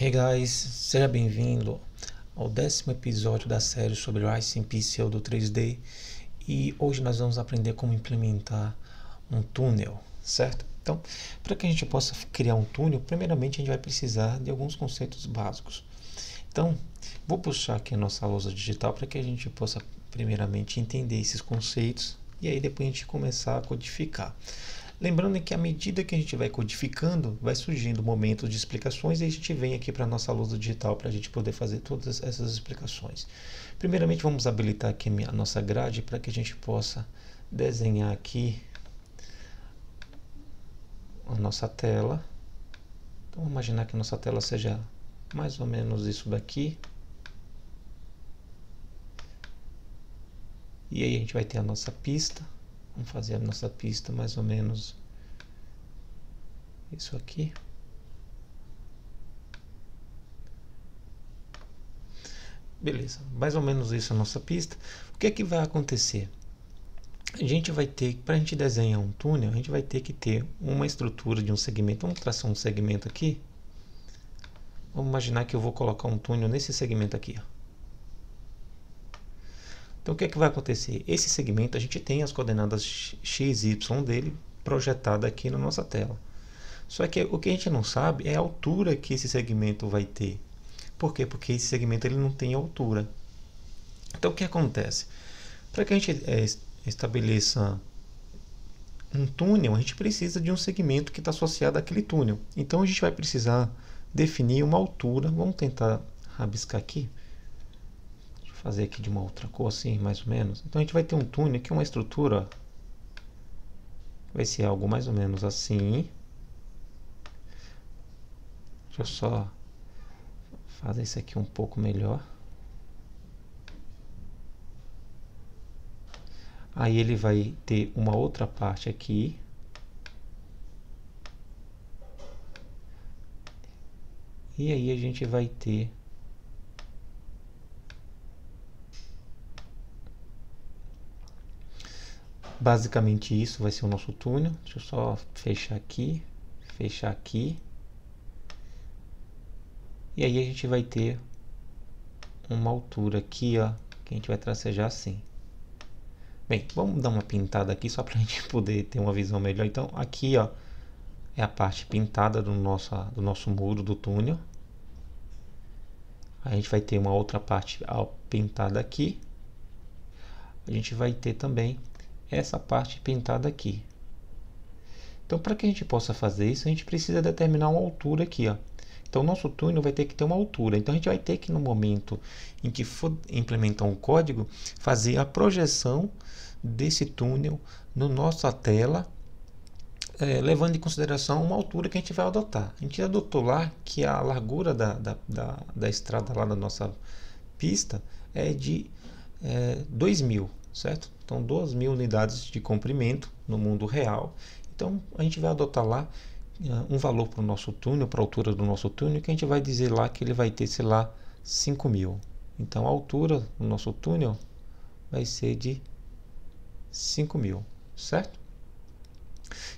Hey guys, seja bem-vindo ao décimo episódio da série sobre Rice in do 3D e hoje nós vamos aprender como implementar um túnel, certo? Então, para que a gente possa criar um túnel, primeiramente a gente vai precisar de alguns conceitos básicos. Então, vou puxar aqui a nossa lousa digital para que a gente possa primeiramente entender esses conceitos e aí depois a gente começar a codificar. Lembrando que à medida que a gente vai codificando, vai surgindo momentos de explicações e a gente vem aqui para a nossa luz digital para a gente poder fazer todas essas explicações. Primeiramente, vamos habilitar aqui a nossa grade para que a gente possa desenhar aqui a nossa tela. Então, vamos imaginar que a nossa tela seja mais ou menos isso daqui. E aí a gente vai ter a nossa pista. Vamos fazer a nossa pista mais ou menos isso aqui. Beleza, mais ou menos isso é a nossa pista. O que é que vai acontecer? A gente vai ter, para a gente desenhar um túnel, a gente vai ter que ter uma estrutura de um segmento. Vamos traçar um segmento aqui. Vamos imaginar que eu vou colocar um túnel nesse segmento aqui. Ó. Então o que é que vai acontecer? Esse segmento a gente tem as coordenadas x, y dele projetada aqui na nossa tela. Só que o que a gente não sabe é a altura que esse segmento vai ter. Por quê? Porque esse segmento ele não tem altura. Então o que acontece? Para que a gente é, estabeleça um túnel, a gente precisa de um segmento que está associado àquele túnel. Então a gente vai precisar definir uma altura. Vamos tentar rabiscar aqui fazer aqui de uma outra cor assim, mais ou menos. Então a gente vai ter um túnel aqui, é uma estrutura. Vai ser algo mais ou menos assim. Deixa eu só fazer isso aqui um pouco melhor. Aí ele vai ter uma outra parte aqui. E aí a gente vai ter basicamente isso vai ser o nosso túnel. Deixa eu só fechar aqui, fechar aqui. E aí a gente vai ter uma altura aqui, ó, que a gente vai tracejar assim. Bem, vamos dar uma pintada aqui só para a gente poder ter uma visão melhor. Então aqui, ó, é a parte pintada do nosso, do nosso muro do túnel. A gente vai ter uma outra parte pintada aqui. A gente vai ter também essa parte pintada aqui. Então, para que a gente possa fazer isso, a gente precisa determinar uma altura aqui, ó. Então, o nosso túnel vai ter que ter uma altura. Então, a gente vai ter que, no momento em que for implementar um código, fazer a projeção desse túnel na no nossa tela, é, levando em consideração uma altura que a gente vai adotar. A gente adotou lá que a largura da, da, da, da estrada lá da nossa pista é de é, eh, 2.000, certo? Então, 2 mil unidades de comprimento no mundo real. Então, a gente vai adotar lá uh, um valor para o nosso túnel, para a altura do nosso túnel, que a gente vai dizer lá que ele vai ter, sei lá, 5 mil. Então, a altura do nosso túnel vai ser de 5 mil, certo?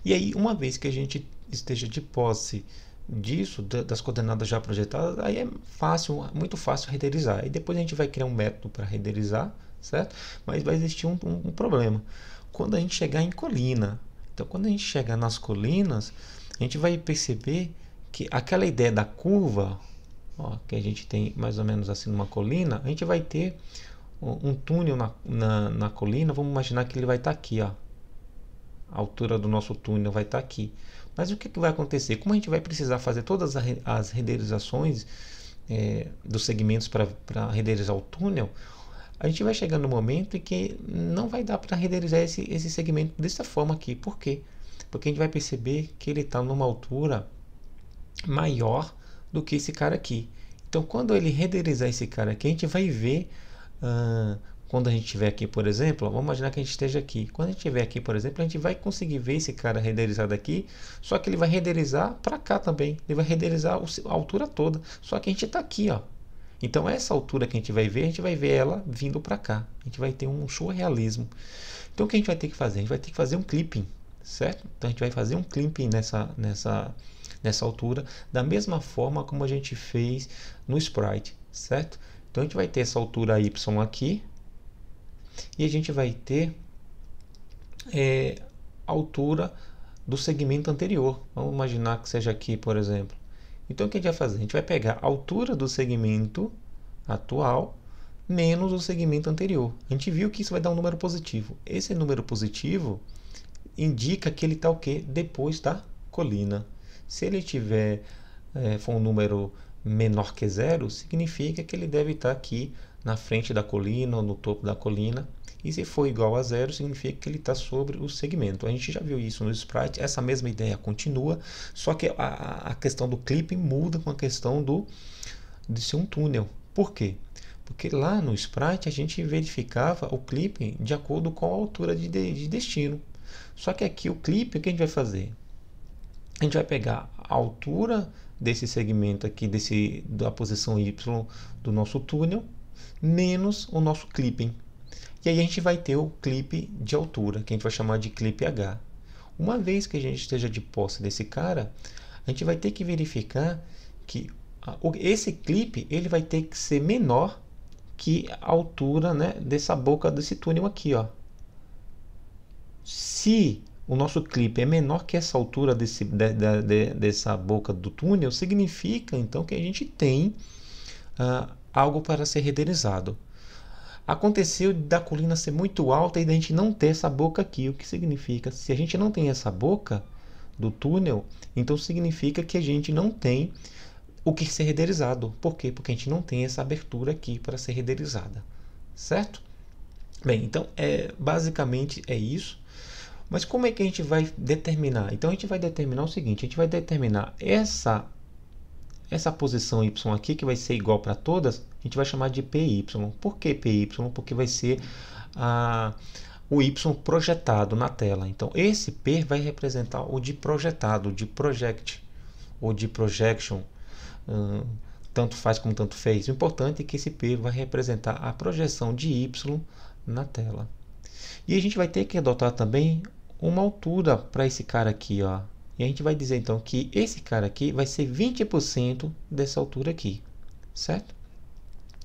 E aí, uma vez que a gente esteja de posse disso, das coordenadas já projetadas, aí é fácil, muito fácil renderizar. E depois a gente vai criar um método para renderizar, certo? Mas vai existir um, um, um problema. Quando a gente chegar em colina, então quando a gente chegar nas colinas, a gente vai perceber que aquela ideia da curva, ó, que a gente tem mais ou menos assim numa colina, a gente vai ter um túnel na, na, na colina, vamos imaginar que ele vai estar tá aqui, ó. a altura do nosso túnel vai estar tá aqui. Mas o que, que vai acontecer? Como a gente vai precisar fazer todas as renderizações é, dos segmentos para renderizar o túnel, a gente vai chegando no momento em que não vai dar para renderizar esse, esse segmento dessa forma aqui. Por quê? Porque a gente vai perceber que ele está numa altura maior do que esse cara aqui. Então, quando ele renderizar esse cara aqui, a gente vai ver uh, quando a gente estiver aqui, por exemplo, vamos imaginar que a gente esteja aqui. Quando a gente estiver aqui, por exemplo, a gente vai conseguir ver esse cara renderizado aqui, só que ele vai renderizar para cá também. Ele vai renderizar a altura toda. Só que a gente está aqui, ó. Então, essa altura que a gente vai ver, a gente vai ver ela vindo para cá. A gente vai ter um surrealismo. Então, o que a gente vai ter que fazer? A gente vai ter que fazer um clipping, certo? Então, a gente vai fazer um clipping nessa, nessa, nessa altura, da mesma forma como a gente fez no sprite, certo? Então, a gente vai ter essa altura Y aqui. E a gente vai ter é, a altura do segmento anterior. Vamos imaginar que seja aqui, por exemplo. Então, o que a gente vai fazer? A gente vai pegar a altura do segmento atual menos o segmento anterior. A gente viu que isso vai dar um número positivo. Esse número positivo indica que ele está o quê? Depois da colina. Se ele tiver é, for um número menor que zero, significa que ele deve estar tá aqui na frente da colina ou no topo da colina e se for igual a zero, significa que ele está sobre o segmento. A gente já viu isso no sprite, essa mesma ideia continua, só que a, a questão do clipe muda com a questão do de ser um túnel. Por quê? Porque lá no sprite a gente verificava o clipe de acordo com a altura de, de, de destino. Só que aqui o clipe, o que a gente vai fazer? A gente vai pegar a altura desse segmento aqui, desse, da posição Y do nosso túnel, menos o nosso clipping. E aí a gente vai ter o clipe de altura, que a gente vai chamar de clipe H. Uma vez que a gente esteja de posse desse cara, a gente vai ter que verificar que esse clipe ele vai ter que ser menor que a altura né, dessa boca desse túnel aqui. Ó. Se o nosso clipe é menor que essa altura desse, de, de, de, dessa boca do túnel, significa então que a gente tem ah, algo para ser renderizado. Aconteceu da colina ser muito alta e da gente não ter essa boca aqui, o que significa se a gente não tem essa boca do túnel, então significa que a gente não tem o que ser renderizado. Por quê? Porque a gente não tem essa abertura aqui para ser renderizada, certo? Bem, então é basicamente é isso. Mas como é que a gente vai determinar? Então a gente vai determinar o seguinte: a gente vai determinar essa essa posição y aqui, que vai ser igual para todas, a gente vai chamar de PY. Por que PY? Porque vai ser a, o y projetado na tela. Então, esse P vai representar o de projetado, de project, ou de projection. Hum, tanto faz como tanto fez. O importante é que esse P vai representar a projeção de Y na tela. E a gente vai ter que adotar também uma altura para esse cara aqui, ó, e a gente vai dizer então que esse cara aqui vai ser 20% dessa altura aqui, certo?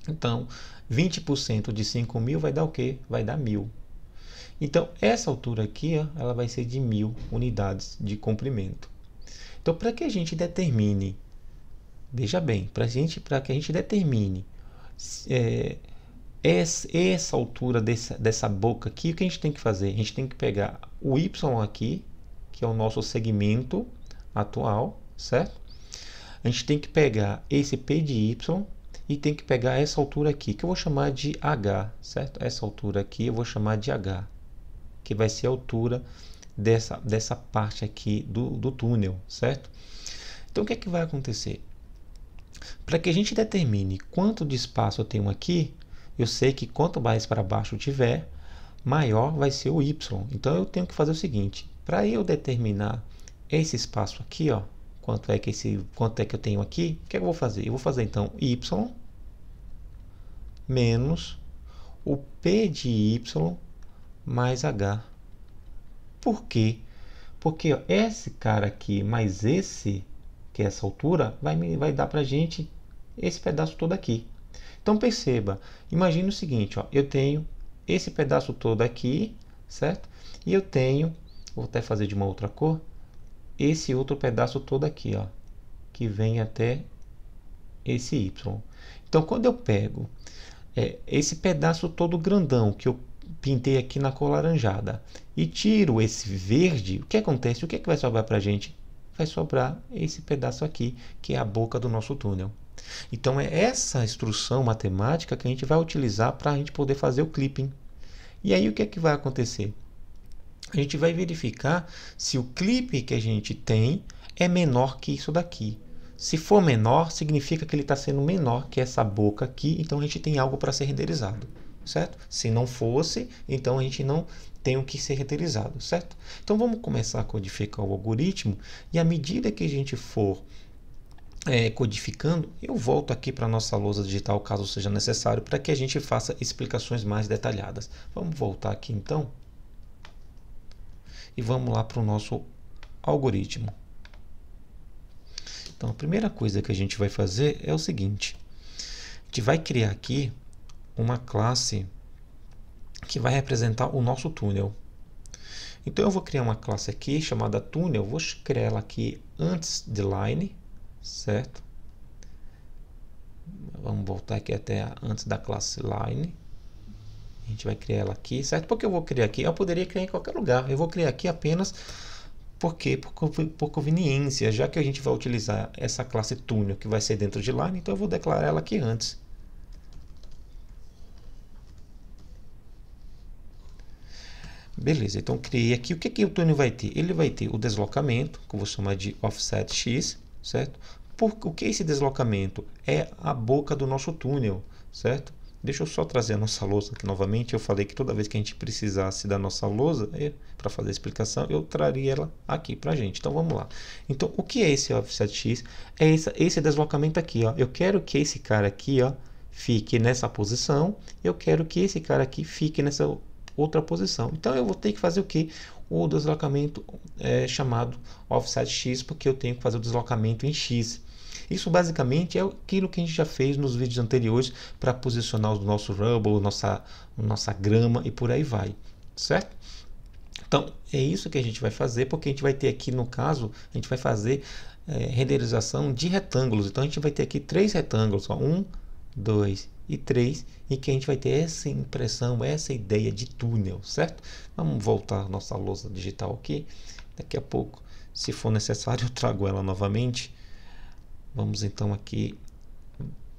Então, 20% de 5 mil vai dar o quê? Vai dar mil. Então, essa altura aqui ó, ela vai ser de mil unidades de comprimento. Então, para que a gente determine, veja bem, para gente, que a gente determine é, essa, essa altura dessa, dessa boca aqui, o que a gente tem que fazer? A gente tem que pegar o y aqui que é o nosso segmento atual, certo? A gente tem que pegar esse P de Y e tem que pegar essa altura aqui, que eu vou chamar de H, certo? Essa altura aqui eu vou chamar de H, que vai ser a altura dessa, dessa parte aqui do, do túnel, certo? Então, o que é que vai acontecer? Para que a gente determine quanto de espaço eu tenho aqui, eu sei que quanto mais para baixo tiver, maior vai ser o y. Então, eu tenho que fazer o seguinte. Para eu determinar esse espaço aqui, ó, quanto é que esse quanto é que eu tenho aqui, o que, é que eu vou fazer? Eu vou fazer então y menos o p de y mais h. Por quê? Porque ó, esse cara aqui mais esse, que é essa altura, vai, me, vai dar para gente esse pedaço todo aqui. Então perceba, imagine o seguinte, ó, eu tenho esse pedaço todo aqui, certo? E eu tenho vou até fazer de uma outra cor, esse outro pedaço todo aqui, ó, que vem até esse Y. Então, quando eu pego é, esse pedaço todo grandão que eu pintei aqui na cor laranjada e tiro esse verde, o que acontece? O que, é que vai sobrar para a gente? Vai sobrar esse pedaço aqui, que é a boca do nosso túnel. Então, é essa instrução matemática que a gente vai utilizar para a gente poder fazer o clipping. E aí, o que, é que vai acontecer? a gente vai verificar se o clipe que a gente tem é menor que isso daqui. Se for menor, significa que ele está sendo menor que essa boca aqui, então a gente tem algo para ser renderizado, certo? Se não fosse, então a gente não tem o que ser renderizado, certo? Então vamos começar a codificar o algoritmo e à medida que a gente for é, codificando, eu volto aqui para a nossa lousa digital caso seja necessário para que a gente faça explicações mais detalhadas. Vamos voltar aqui então e vamos lá para o nosso algoritmo. Então, a primeira coisa que a gente vai fazer é o seguinte. A gente vai criar aqui uma classe que vai representar o nosso túnel. Então, eu vou criar uma classe aqui chamada túnel. Vou criar ela aqui antes de line, certo? Vamos voltar aqui até antes da classe line. A gente vai criar ela aqui, certo? Por que eu vou criar aqui? Eu poderia criar em qualquer lugar. Eu vou criar aqui apenas porque por, por conveniência, já que a gente vai utilizar essa classe túnel que vai ser dentro de line, então eu vou declarar ela aqui antes. Beleza, então criei aqui. O que, que o túnel vai ter? Ele vai ter o deslocamento, que eu vou chamar de offset x, certo? Por, o que é esse deslocamento? É a boca do nosso túnel, certo? Deixa eu só trazer a nossa lousa aqui novamente. Eu falei que toda vez que a gente precisasse da nossa lousa é, para fazer a explicação, eu traria ela aqui para a gente. Então vamos lá. Então o que é esse offset x? É esse, esse deslocamento aqui. Ó. Eu quero que esse cara aqui ó, fique nessa posição. Eu quero que esse cara aqui fique nessa outra posição. Então eu vou ter que fazer o que? O deslocamento é, chamado offset x, porque eu tenho que fazer o deslocamento em x. Isso basicamente é aquilo que a gente já fez nos vídeos anteriores para posicionar o nosso rubble, nossa, nossa grama e por aí vai, certo? Então, é isso que a gente vai fazer, porque a gente vai ter aqui, no caso, a gente vai fazer é, renderização de retângulos. Então, a gente vai ter aqui três retângulos, ó, um, dois e três, e que a gente vai ter essa impressão, essa ideia de túnel, certo? Vamos voltar nossa lousa digital aqui, daqui a pouco, se for necessário, eu trago ela novamente Vamos então aqui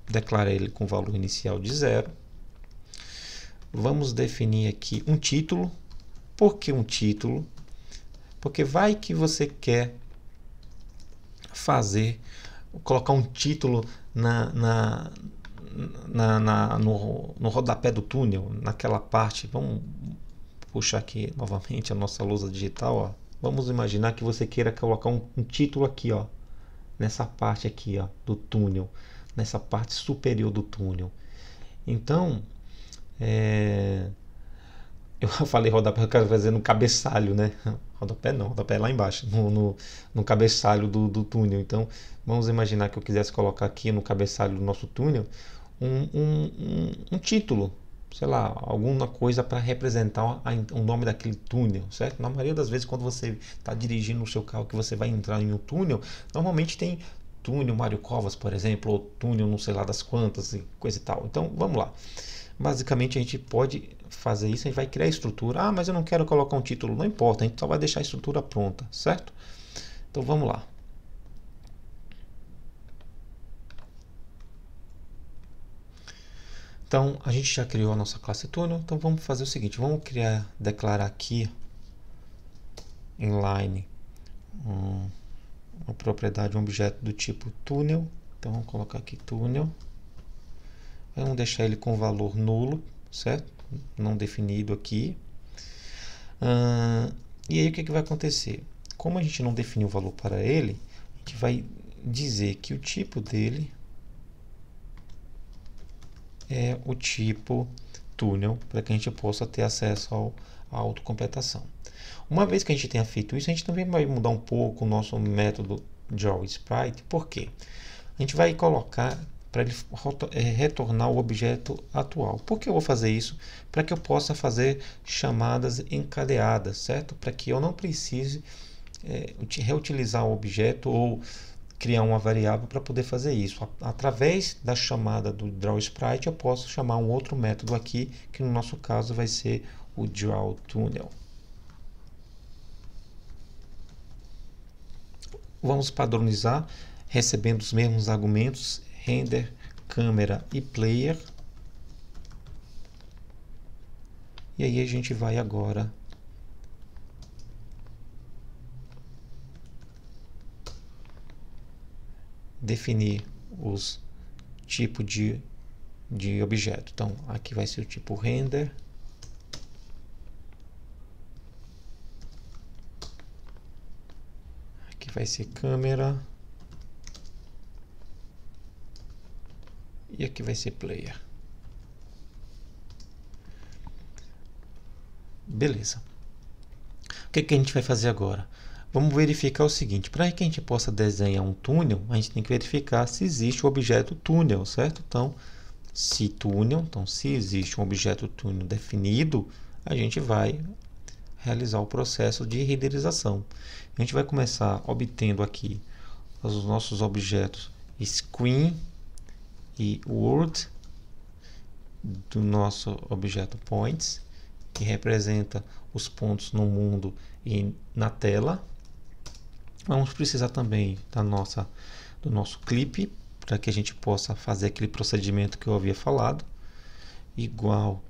declarar ele com valor inicial de zero. Vamos definir aqui um título. Por que um título? Porque vai que você quer fazer, colocar um título na, na, na, na no, no rodapé do túnel, naquela parte. Vamos puxar aqui novamente a nossa lousa digital. Ó. Vamos imaginar que você queira colocar um, um título aqui, ó, nessa parte aqui ó, do túnel, nessa parte superior do túnel. Então, é... eu falei rodapé, eu quero fazer no cabeçalho, né? Rodapé não, rodapé é lá embaixo, no, no, no cabeçalho do, do, túnel. Então, vamos imaginar que eu quisesse colocar aqui no cabeçalho do nosso túnel um, um, um, um título, sei lá, alguma coisa para representar o nome daquele túnel, certo? Na maioria das vezes, quando você está dirigindo o seu carro que você vai entrar em um túnel, normalmente tem túnel Mário Covas, por exemplo, ou túnel não sei lá das quantas e coisa e tal. Então, vamos lá. Basicamente, a gente pode fazer isso, a gente vai criar a estrutura. Ah, mas eu não quero colocar um título, não importa, a gente só vai deixar a estrutura pronta, certo? Então, vamos lá. Então, a gente já criou a nossa classe túnel, então vamos fazer o seguinte, vamos criar, declarar aqui inline um, uma propriedade, um objeto do tipo túnel, então vamos colocar aqui túnel, vamos deixar ele com valor nulo, certo? Não definido aqui. Uh, e aí o que, é que vai acontecer? Como a gente não definiu o valor para ele, a gente vai dizer que o tipo dele é, o tipo túnel para que a gente possa ter acesso ao, à autocompletação. Uma vez que a gente tenha feito isso, a gente também vai mudar um pouco o nosso método draw sprite, por quê? A gente vai colocar para ele é, retornar o objeto atual. Por que eu vou fazer isso? Para que eu possa fazer chamadas encadeadas, certo? Para que eu não precise é, reutilizar o objeto ou criar uma variável para poder fazer isso. Através da chamada do drawSprite eu posso chamar um outro método aqui, que no nosso caso vai ser o drawTunnel. Vamos padronizar, recebendo os mesmos argumentos, render, câmera e player. E aí a gente vai agora definir os tipos de, de objeto. Então, aqui vai ser o tipo render. Aqui vai ser câmera. E aqui vai ser player. Beleza. O que, que a gente vai fazer agora? Vamos verificar o seguinte, para que a gente possa desenhar um túnel, a gente tem que verificar se existe o objeto túnel, certo? Então, se túnel, então se existe um objeto túnel definido, a gente vai realizar o processo de renderização. A gente vai começar obtendo aqui os nossos objetos screen e world do nosso objeto points, que representa os pontos no mundo e na tela. Vamos precisar também da nossa, do nosso clipe para que a gente possa fazer aquele procedimento que eu havia falado. Igual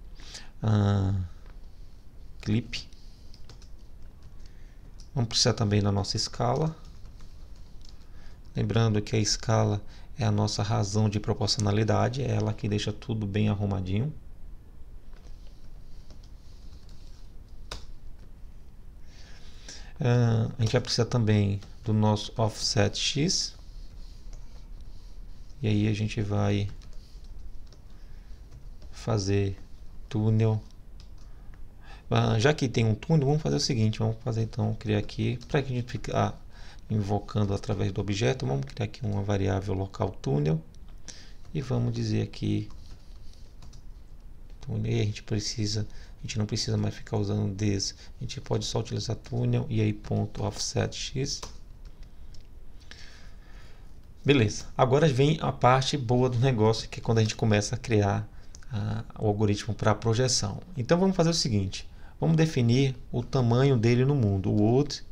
a uh, clipe. Vamos precisar também da nossa escala. Lembrando que a escala é a nossa razão de proporcionalidade, é ela que deixa tudo bem arrumadinho. Uh, a gente vai precisar também do nosso offset x. E aí a gente vai fazer túnel. Uh, já que tem um túnel, vamos fazer o seguinte, vamos fazer então, criar aqui, para que a gente ficar invocando através do objeto, vamos criar aqui uma variável local túnel e vamos dizer aqui túnel, e a gente precisa a gente não precisa mais ficar usando this. A gente pode só utilizar túnel e aí ponto offset x. Beleza. Agora vem a parte boa do negócio, que é quando a gente começa a criar ah, o algoritmo para projeção. Então vamos fazer o seguinte. Vamos definir o tamanho dele no mundo, o world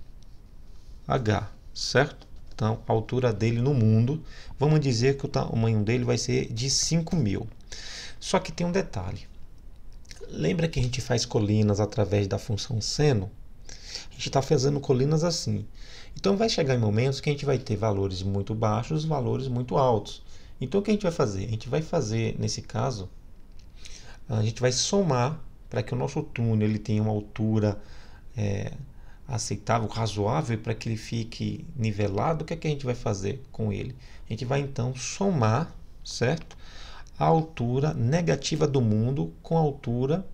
h, certo? Então, a altura dele no mundo, vamos dizer que o tamanho dele vai ser de 5.000. mil. Só que tem um detalhe. Lembra que a gente faz colinas através da função seno? A gente está fazendo colinas assim. Então vai chegar em momentos que a gente vai ter valores muito baixos, valores muito altos. Então o que a gente vai fazer? A gente vai fazer, nesse caso, a gente vai somar para que o nosso túnel ele tenha uma altura é, aceitável, razoável, para que ele fique nivelado. O que, é que a gente vai fazer com ele? A gente vai então somar, certo? a altura negativa do mundo com a altura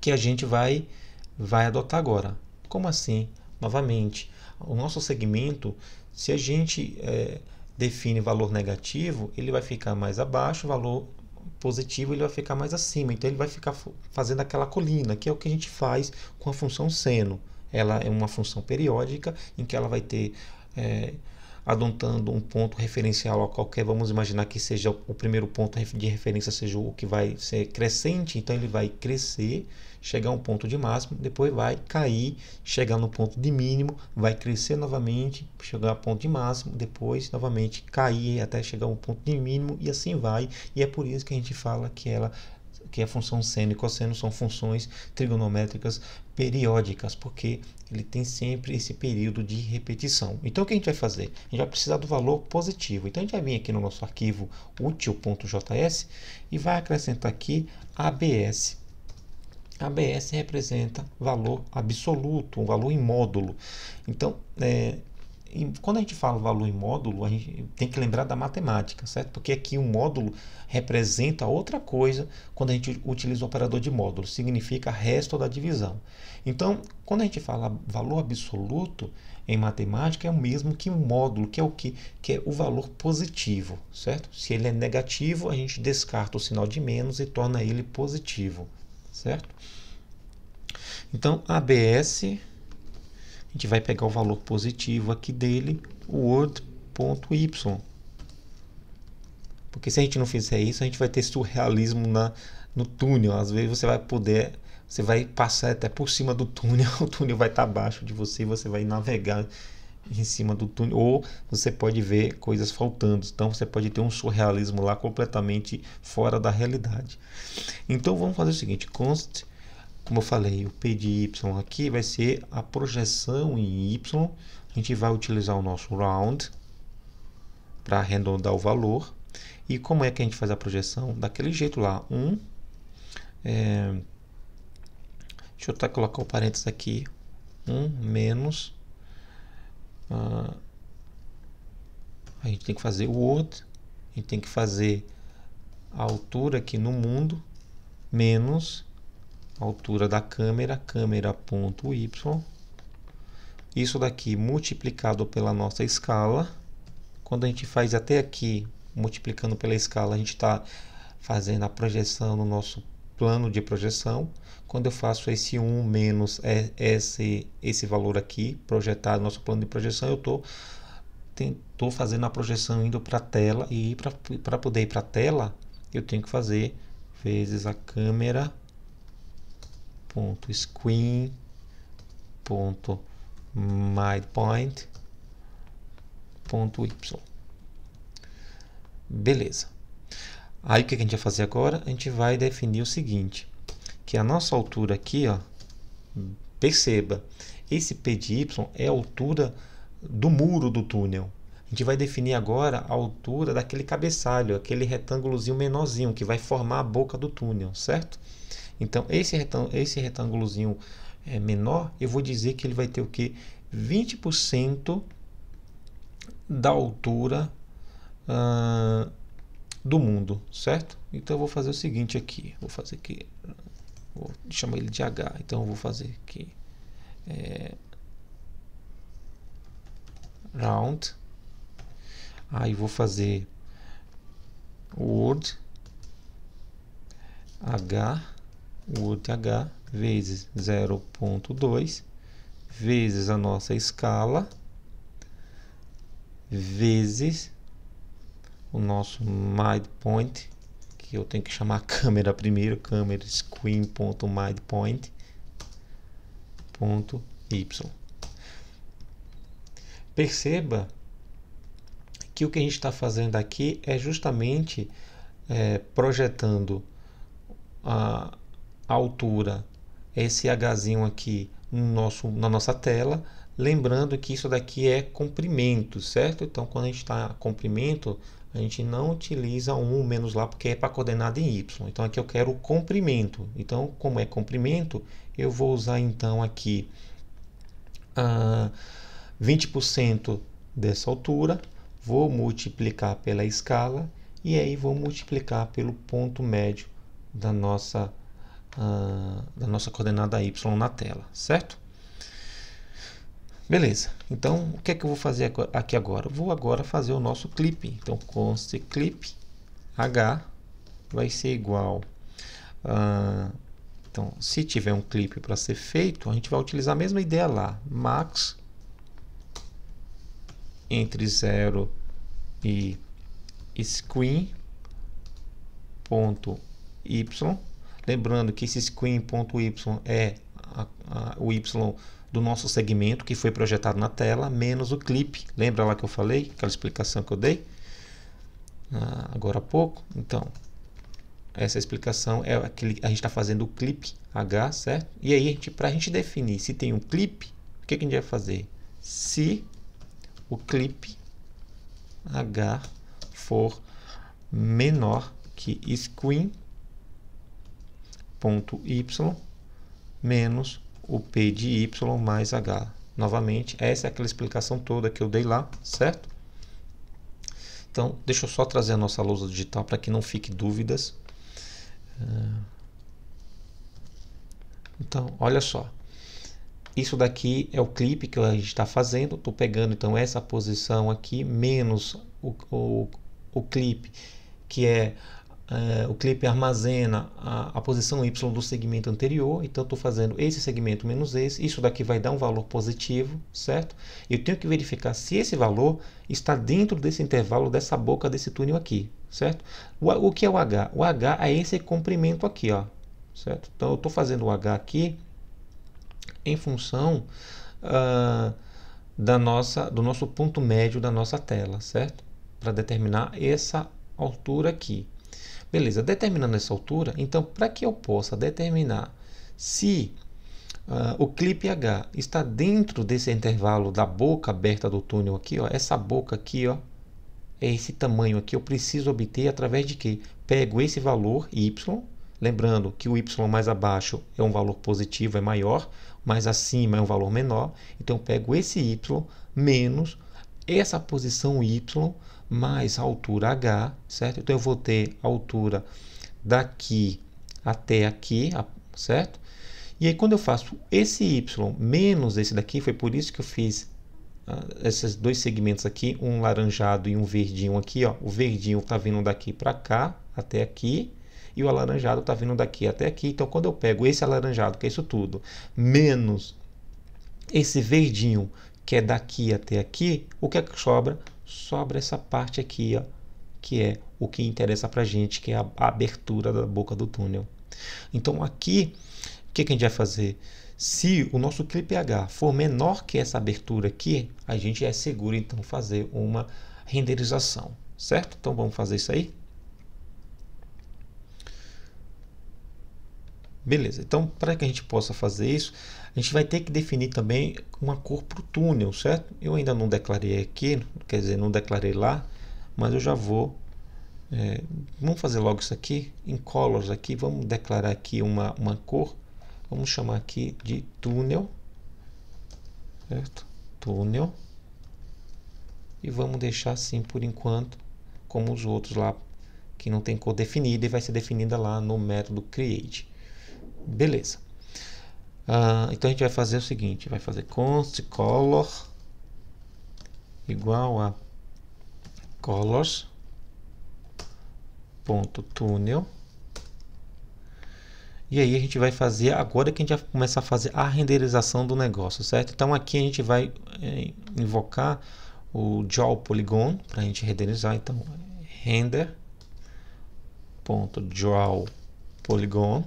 que a gente vai, vai adotar agora. Como assim? Novamente, o nosso segmento, se a gente é, define valor negativo, ele vai ficar mais abaixo, valor positivo ele vai ficar mais acima. Então ele vai ficar fazendo aquela colina, que é o que a gente faz com a função seno. Ela é uma função periódica em que ela vai ter é, adotando um ponto referencial a qualquer, vamos imaginar que seja o primeiro ponto de referência seja o que vai ser crescente, então ele vai crescer, chegar a um ponto de máximo, depois vai cair, chegar no ponto de mínimo, vai crescer novamente, chegar a ponto de máximo, depois novamente cair até chegar a um ponto de mínimo e assim vai. E é por isso que a gente fala que ela que a é função seno e cosseno são funções trigonométricas periódicas, porque ele tem sempre esse período de repetição. Então, o que a gente vai fazer? A gente vai precisar do valor positivo. Então, a gente vai vir aqui no nosso arquivo útil.js e vai acrescentar aqui ABS. ABS representa valor absoluto, um valor em módulo. Então, é, quando a gente fala valor em módulo, a gente tem que lembrar da matemática, certo? Porque aqui o um módulo representa outra coisa quando a gente utiliza o operador de módulo, significa resto da divisão. Então, quando a gente fala valor absoluto em matemática, é o mesmo que um módulo, que é o que? Que é o valor positivo, certo? Se ele é negativo, a gente descarta o sinal de menos e torna ele positivo, certo? Então, ABS a gente vai pegar o valor positivo aqui dele, o word.y. Porque se a gente não fizer isso, a gente vai ter surrealismo na, no túnel. Às vezes você vai poder, você vai passar até por cima do túnel, o túnel vai estar tá abaixo de você e você vai navegar em cima do túnel, ou você pode ver coisas faltando. Então você pode ter um surrealismo lá completamente fora da realidade. Então vamos fazer o seguinte: const como eu falei, o P de Y aqui vai ser a projeção em Y. A gente vai utilizar o nosso round para arredondar o valor. E como é que a gente faz a projeção? Daquele jeito lá, 1. Um, é, deixa eu tá, colocar o parênteses aqui. 1 um, menos... Ah, a gente tem que fazer o outro. A gente tem que fazer a altura aqui no mundo menos altura da câmera, câmera.y, isso daqui multiplicado pela nossa escala, quando a gente faz até aqui, multiplicando pela escala, a gente está fazendo a projeção no nosso plano de projeção, quando eu faço esse 1 menos esse, esse valor aqui, projetado no nosso plano de projeção, eu estou estou fazendo a projeção indo para a tela e para poder ir para a tela eu tenho que fazer vezes a câmera ponto screen ponto point ponto y beleza aí o que a gente vai fazer agora a gente vai definir o seguinte que a nossa altura aqui ó perceba esse p de y é a altura do muro do túnel a gente vai definir agora a altura daquele cabeçalho, aquele retângulozinho menorzinho que vai formar a boca do túnel, certo? Então, esse, retângulo, esse retângulozinho é, menor, eu vou dizer que ele vai ter o que? 20% da altura ah, do mundo, certo? Então, eu vou fazer o seguinte aqui. Vou fazer aqui. Vou chamar ele de H. Então, eu vou fazer aqui. É, round. Aí, vou fazer word h UTH vezes 0.2 vezes a nossa escala vezes o nosso midpoint que eu tenho que chamar a câmera primeiro câmera screen.midpoint ponto y perceba que o que a gente está fazendo aqui é justamente é, projetando a, altura, esse Hzinho aqui no nosso, na nossa tela, lembrando que isso daqui é comprimento, certo? Então, quando a gente está comprimento, a gente não utiliza um menos lá porque é para coordenada em y. Então, aqui eu quero comprimento. Então, como é comprimento, eu vou usar então aqui ah, 20% dessa altura, vou multiplicar pela escala e aí vou multiplicar pelo ponto médio da nossa altura ah, da nossa coordenada y na tela, certo? Beleza, então o que é que eu vou fazer aqui agora? Vou agora fazer o nosso clipe, então const clip h vai ser igual, uh, então se tiver um clipe para ser feito, a gente vai utilizar a mesma ideia lá, max entre 0 e screen.y Lembrando que esse screen.y é a, a, o y do nosso segmento que foi projetado na tela, menos o clipe. Lembra lá que eu falei, aquela explicação que eu dei? Ah, agora há pouco. Então, essa explicação é aquele a gente está fazendo o clipe H, certo? E aí, para a gente definir se tem um clipe, o que, que a gente vai fazer? Se o clipe H for menor que screen ponto y menos o p de y mais h. Novamente, essa é aquela explicação toda que eu dei lá, certo? Então, deixa eu só trazer a nossa lousa digital para que não fique dúvidas. Então, olha só. Isso daqui é o clipe que a gente está fazendo. Estou pegando então essa posição aqui menos o, o, o clipe que é é, o clipe armazena a, a, posição y do segmento anterior, então estou fazendo esse segmento menos esse, isso daqui vai dar um valor positivo, certo? Eu tenho que verificar se esse valor está dentro desse intervalo, dessa boca desse túnel aqui, certo? O, o que é o H? O H é esse comprimento aqui, ó, certo? Então eu estou fazendo o H aqui em função uh, da nossa, do nosso ponto médio da nossa tela, certo? Para determinar essa altura aqui. Beleza, determinando essa altura, então para que eu possa determinar se uh, o clipe H está dentro desse intervalo da boca aberta do túnel aqui, ó, essa boca aqui, ó, é esse tamanho aqui, eu preciso obter através de que? Pego esse valor Y, lembrando que o Y mais abaixo é um valor positivo, é maior, mais acima é um valor menor, então eu pego esse Y menos essa posição Y mais a altura H, certo? Então, eu vou ter a altura daqui até aqui, certo? E aí, quando eu faço esse Y menos esse daqui, foi por isso que eu fiz uh, esses dois segmentos aqui, um laranjado e um verdinho aqui, ó. O verdinho está vindo daqui para cá, até aqui, e o alaranjado está vindo daqui até aqui. Então, quando eu pego esse alaranjado, que é isso tudo, menos esse verdinho, que é daqui até aqui, o que é que sobra? sobra essa parte aqui, ó, que é o que interessa para gente, que é a abertura da boca do túnel. Então aqui, o que, que a gente vai fazer? Se o nosso clipe H for menor que essa abertura aqui, a gente é seguro então fazer uma renderização, certo? Então vamos fazer isso aí. Beleza, então para que a gente possa fazer isso, a gente vai ter que definir também uma cor para o túnel, certo? Eu ainda não declarei aqui, quer dizer, não declarei lá, mas eu já vou. É, vamos fazer logo isso aqui, em colors aqui, vamos declarar aqui uma, uma cor, vamos chamar aqui de túnel, certo? Túnel. E vamos deixar assim por enquanto, como os outros lá, que não tem cor definida e vai ser definida lá no método create. Beleza. Ah, então a gente vai fazer o seguinte, vai fazer const color igual a colors ponto túnel e aí a gente vai fazer agora que a gente vai começar a fazer a renderização do negócio, certo? Então aqui a gente vai é, invocar o jaw polygon para a gente renderizar. Então render ponto polygon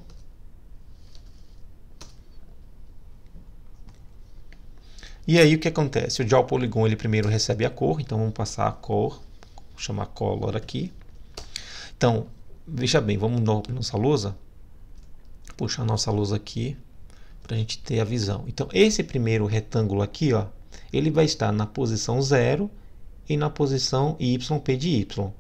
E aí o que acontece? O gel polygon ele primeiro recebe a cor, então vamos passar a cor, chamar color aqui. Então, veja bem, vamos no, nossa lousa, puxar nossa lousa aqui para a gente ter a visão. Então, esse primeiro retângulo aqui, ó, ele vai estar na posição 0 e na posição YP de Y.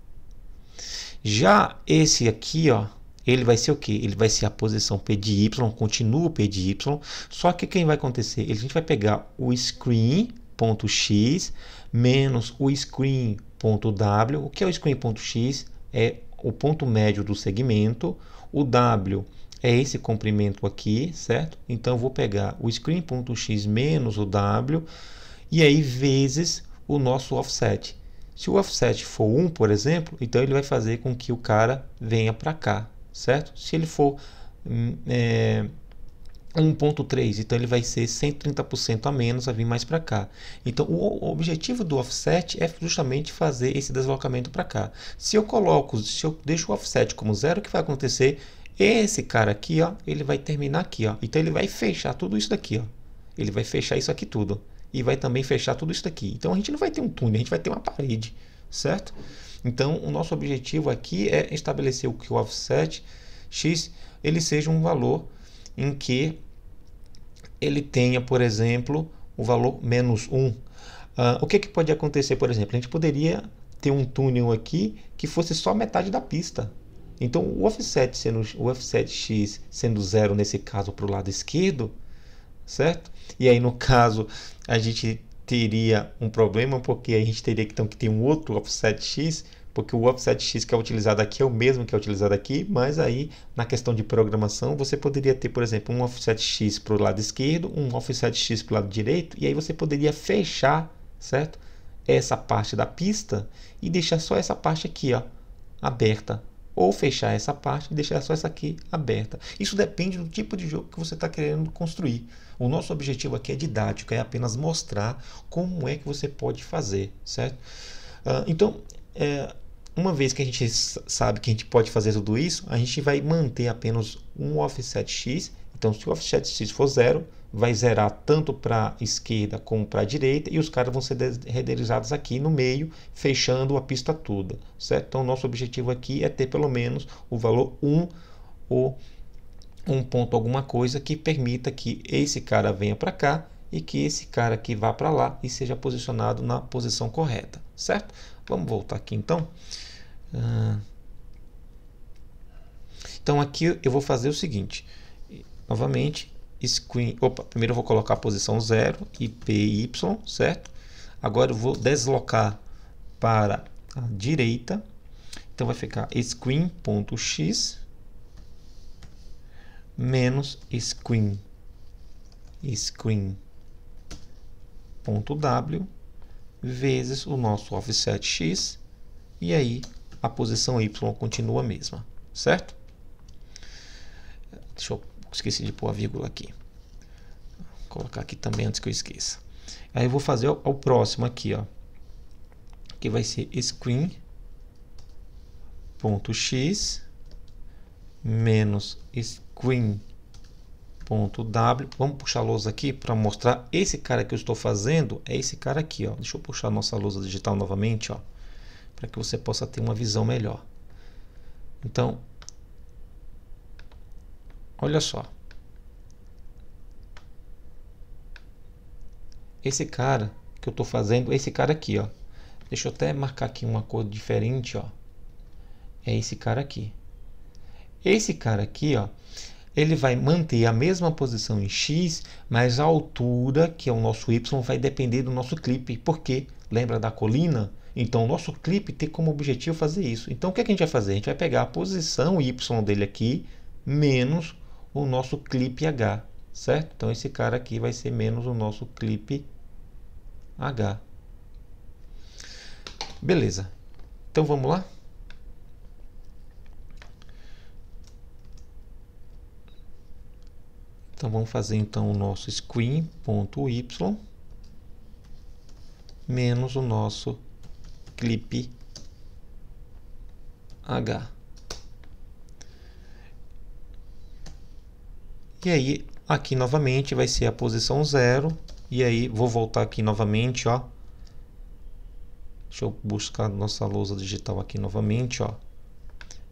Já esse aqui, ó, ele vai ser o que? Ele vai ser a posição P de Y, continua o P de Y, só que quem vai acontecer? A gente vai pegar o screen.x menos o screen.w, o que é o screen.x? É o ponto médio do segmento, o W é esse comprimento aqui, certo? Então, eu vou pegar o screen.x menos o W e aí vezes o nosso offset. Se o offset for 1, por exemplo, então ele vai fazer com que o cara venha para cá, certo? Se ele for hum, é, 1.3, então ele vai ser 130% a menos a vir mais para cá. Então o objetivo do offset é justamente fazer esse deslocamento para cá. Se eu coloco, se eu deixo o offset como zero, o que vai acontecer? Esse cara aqui, ó, ele vai terminar aqui, ó. Então ele vai fechar tudo isso daqui, ó. Ele vai fechar isso aqui tudo e vai também fechar tudo isso daqui. Então a gente não vai ter um túnel, a gente vai ter uma parede, certo? Então, o nosso objetivo aqui é estabelecer o que o offset x ele seja um valor em que ele tenha, por exemplo, o valor menos 1. Uh, ah, o que, é que pode acontecer, por exemplo? A gente poderia ter um túnel aqui que fosse só metade da pista. Então, o offset, sendo, o offset x sendo zero, nesse caso, para o lado esquerdo, certo? E aí, no caso, a gente teria um problema, porque a gente teria então, que ter um outro offset x, porque o offset x que é utilizado aqui é o mesmo que é utilizado aqui, mas aí na questão de programação você poderia ter, por exemplo, um offset x para o lado esquerdo, um offset x para o lado direito, e aí você poderia fechar, certo? Essa parte da pista e deixar só essa parte aqui, ó, aberta, ou fechar essa parte e deixar só essa aqui aberta. Isso depende do tipo de jogo que você está querendo construir. O nosso objetivo aqui é didático, é apenas mostrar como é que você pode fazer, certo? Uh, então, é, uma vez que a gente sabe que a gente pode fazer tudo isso, a gente vai manter apenas um offset x. Então, se o offset x for zero, vai zerar tanto para a esquerda como para a direita e os caras vão ser renderizados aqui no meio, fechando a pista toda, certo? Então, nosso objetivo aqui é ter pelo menos o valor 1 ou 1 ponto alguma coisa que permita que esse cara venha para cá e que esse cara aqui vá para lá e seja posicionado na posição correta, certo? Vamos voltar aqui então. Ah, então, aqui eu vou fazer o seguinte, novamente, screen. Opa, primeiro eu vou colocar a posição 0 e PY, certo? Agora eu vou deslocar para a direita. Então vai ficar screen.x menos screen screen.w vezes o nosso offset x e aí a posição y continua a mesma, certo? Deixa eu Esqueci de pôr a vírgula aqui. Vou colocar aqui também antes que eu esqueça. Aí eu vou fazer o próximo aqui, ó. Que vai ser screen.x menos screen.w. Vamos puxar a lousa aqui para mostrar esse cara que eu estou fazendo. É esse cara aqui, ó. Deixa eu puxar a nossa lousa digital novamente, ó. Para que você possa ter uma visão melhor. Então, Olha só. Esse cara que eu estou fazendo, esse cara aqui, ó. Deixa eu até marcar aqui uma cor diferente, ó. É esse cara aqui. Esse cara aqui, ó, ele vai manter a mesma posição em X, mas a altura, que é o nosso Y, vai depender do nosso clipe. quê? lembra da colina? Então, o nosso clipe tem como objetivo fazer isso. Então, o que, é que a gente vai fazer? A gente vai pegar a posição Y dele aqui, menos o nosso clipe H, certo? Então esse cara aqui vai ser menos o nosso clipe H. Beleza. Então vamos lá? Então vamos fazer então o nosso screen.y menos o nosso clipe H. E aí, aqui novamente vai ser a posição zero E aí, vou voltar aqui novamente, ó. Deixa eu buscar nossa lousa digital aqui novamente, ó.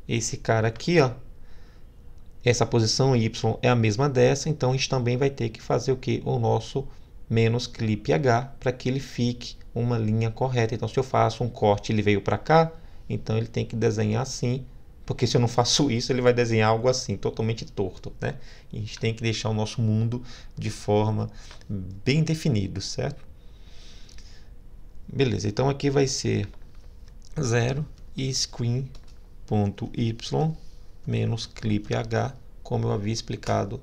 Esse cara aqui, ó. Essa posição Y é a mesma dessa, então a gente também vai ter que fazer o que? O nosso menos clip H para que ele fique uma linha correta. Então, se eu faço um corte, ele veio para cá, então ele tem que desenhar assim porque se eu não faço isso, ele vai desenhar algo assim, totalmente torto, né? E a gente tem que deixar o nosso mundo de forma bem definido, certo? Beleza, então aqui vai ser 0 e screen.y menos clip h, como eu havia explicado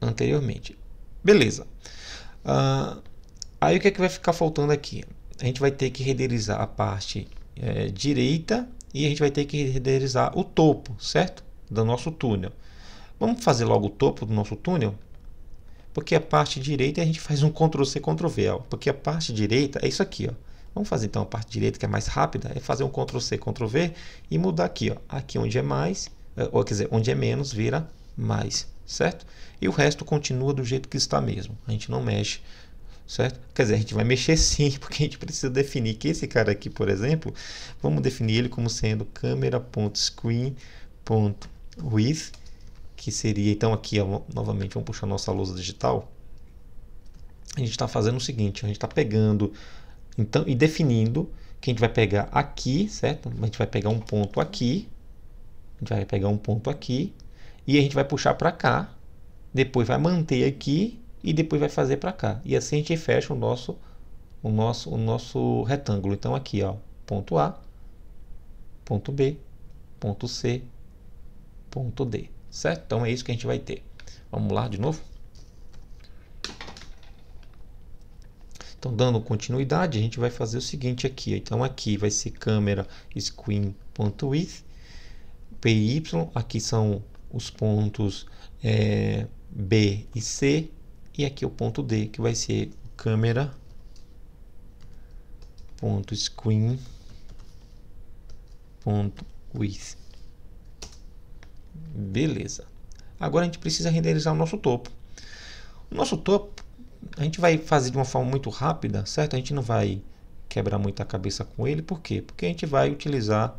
anteriormente. Beleza. Uh, aí o que, é que vai ficar faltando aqui? A gente vai ter que renderizar a parte é, direita e a gente vai ter que renderizar o topo, certo? Do nosso túnel. Vamos fazer logo o topo do nosso túnel? Porque a parte direita a gente faz um Ctrl+C, Ctrl+V, ó, porque a parte direita é isso aqui, ó. Vamos fazer então a parte direita que é mais rápida, é fazer um Ctrl+C, Ctrl+V e mudar aqui, ó. Aqui onde é mais, é, ou quer dizer, onde é menos vira mais, certo? E o resto continua do jeito que está mesmo. A gente não mexe certo? Quer dizer, a gente vai mexer sim, porque a gente precisa definir que esse cara aqui, por exemplo, vamos definir ele como sendo camera.screen.with, que seria, então aqui, ó, novamente, vamos puxar nossa lousa digital. A gente está fazendo o seguinte, a gente está pegando então, e definindo que a gente vai pegar aqui, certo? A gente vai pegar um ponto aqui, a gente vai pegar um ponto aqui, e a gente vai puxar para cá, depois vai manter aqui e depois vai fazer para cá. E assim a gente fecha o nosso, o nosso, o nosso retângulo. Então aqui, ó, ponto A, ponto B, ponto C, ponto D, certo? Então é isso que a gente vai ter. Vamos lá de novo. Então, dando continuidade, a gente vai fazer o seguinte aqui. Então, aqui vai ser câmera screen.width, PY, aqui são os pontos é, B e C, e aqui o ponto D, que vai ser câmera ponto screen ponto with Beleza. Agora a gente precisa renderizar o nosso topo. O nosso topo a gente vai fazer de uma forma muito rápida, certo? A gente não vai quebrar muito a cabeça com ele, por quê? Porque a gente vai utilizar